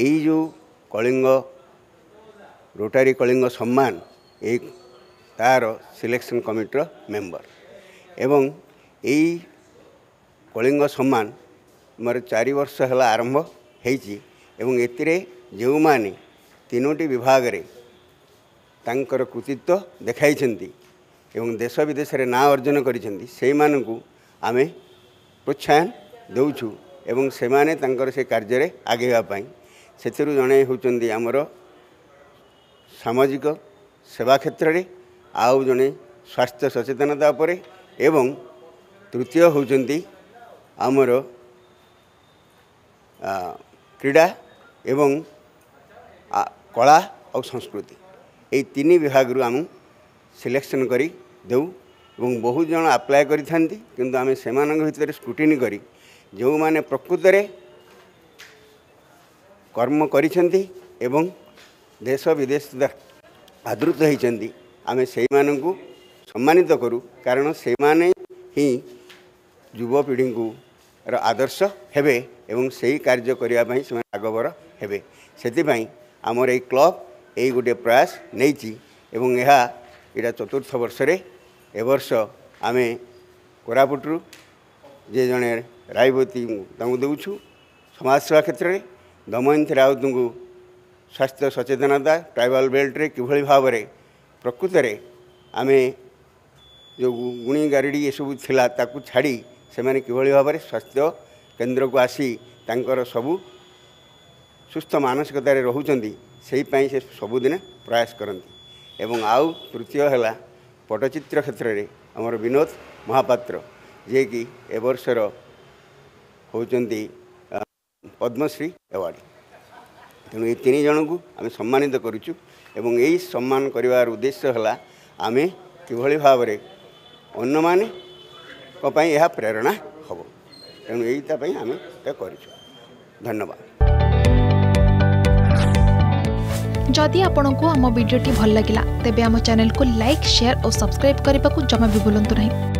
ଏଇ ଯେଉଁ କଳିଙ୍ଗ ରୋଟାରୀ କଳିଙ୍ଗ ସମ୍ମାନ ଏଇ ତା'ର ସିଲେକ୍ସନ୍ କମିଟିର ମେମ୍ବର ଏବଂ ଏଇ କଳିଙ୍ଗ ସମ୍ମାନ ମୋର ଚାରି ବର୍ଷ ହେଲା ଆରମ୍ଭ ହୋଇଛି ଏବଂ ଏଥିରେ ଯେଉଁମାନେ ତିନୋଟି ବିଭାଗରେ ତାଙ୍କର କୃତିତ୍ୱ ଦେଖାଇଛନ୍ତି ଏବଂ ଦେଶ ବିଦେଶରେ ନାଁ ଅର୍ଜନ କରିଛନ୍ତି ସେଇମାନଙ୍କୁ ଆମେ ପ୍ରୋତ୍ସାହନ ଦେଉଛୁ ଏବଂ ସେମାନେ ତାଙ୍କର ସେ କାର୍ଯ୍ୟରେ ଆଗେଇବା ପାଇଁ ସେଥିରୁ ଜଣେ ହେଉଛନ୍ତି ଆମର ସାମାଜିକ ସେବା କ୍ଷେତ୍ରରେ ଆଉ ଜଣେ ସ୍ୱାସ୍ଥ୍ୟ ସଚେତନତା ଉପରେ ଏବଂ ତୃତୀୟ ହେଉଛନ୍ତି ଆମର କ୍ରୀଡ଼ା ଏବଂ କଳା ଆଉ ସଂସ୍କୃତି ଏଇ ତିନି ବିଭାଗରୁ ଆମେ ସିଲେକ୍ସନ୍ କରି ଦେଉ ଏବଂ ବହୁତ ଜଣ ଆପ୍ଲାଏ କରିଥାନ୍ତି କିନ୍ତୁ ଆମେ ସେମାନଙ୍କ ଭିତରେ ସ୍କ୍ରୁଟିନି କରି ଯେଉଁମାନେ ପ୍ରକୃତରେ କର୍ମ କରିଛନ୍ତି ଏବଂ ଦେଶ ବିଦେଶ ଆଦୃତ ହୋଇଛନ୍ତି ଆମେ ସେଇମାନଙ୍କୁ ସମ୍ମାନିତ କରୁ କାରଣ ସେମାନେ ହିଁ ଯୁବପିଢ଼ିଙ୍କୁ ର ଆଦର୍ଶ ହେବେ ଏବଂ ସେହି କାର୍ଯ୍ୟ କରିବା ପାଇଁ ସେମାନେ ଆଗଭର ହେବେ ସେଥିପାଇଁ ଆମର ଏଇ କ୍ଲବ୍ ଏଇ ଗୋଟିଏ ପ୍ରୟାସ ନେଇଛି ଏବଂ ଏହା ଏଇଟା ଚତୁର୍ଥ ବର୍ଷରେ ଏ ବର୍ଷ ଆମେ କୋରାପୁଟରୁ ଯେ ଜଣେ ରାୟବତୀ ତାଙ୍କୁ ଦେଉଛୁ ସମାଜସେବା କ୍ଷେତ୍ରରେ ଦମୟନ୍ତୀ ରାଉତଙ୍କୁ ସ୍ୱାସ୍ଥ୍ୟ ସଚେତନତା ଟ୍ରାଇବାଲ୍ ବେଲ୍ଟରେ କିଭଳି ଭାବରେ ପ୍ରକୃତରେ ଆମେ ଯେଉଁ ଗୁଣି ଗାରିଡ଼ି ଏସବୁ ଥିଲା ତାକୁ ଛାଡ଼ି ସେମାନେ କିଭଳି ଭାବରେ ସ୍ୱାସ୍ଥ୍ୟ କେନ୍ଦ୍ରକୁ ଆସି ତାଙ୍କର ସବୁ ସୁସ୍ଥ ମାନସିକତାରେ ରହୁଛନ୍ତି ସେଇପାଇଁ ସେ ସବୁଦିନେ ପ୍ରୟାସ କରନ୍ତି ଏବଂ ଆଉ ତୃତୀୟ ହେଲା ପଟ୍ଟଚିତ୍ର କ୍ଷେତ୍ରରେ ଆମର ବିନୋଦ ମହାପାତ୍ର ଯିଏକି ଏବର୍ଷର ହେଉଛନ୍ତି ପଦ୍ମଶ୍ରୀ ଆୱାର୍ଡ଼ ତେଣୁ ଏ ତିନି ଜଣଙ୍କୁ ଆମେ ସମ୍ମାନିତ କରୁଛୁ ଏବଂ ଏଇ ସମ୍ମାନ କରିବାର ଉଦ୍ଦେଶ୍ୟ ହେଲା ଆମେ କିଭଳି ଭାବରେ ଅନ୍ୟମାନଙ୍କ ପାଇଁ ଏହା ପ୍ରେରଣା ହେବ ତେଣୁ ଏଇଟା ପାଇଁ ଆମେ ଏହା କରିଛୁ ଧନ୍ୟବାଦ ଯଦି ଆପଣଙ୍କୁ ଆମ ଭିଡ଼ିଓଟି ଭଲ ଲାଗିଲା ତେବେ ଆମ ଚ୍ୟାନେଲକୁ ଲାଇକ୍ ସେୟାର ଓ ସବସ୍କ୍ରାଇବ୍ କରିବାକୁ ଜମା ବି ଭୁଲନ୍ତୁ ନାହିଁ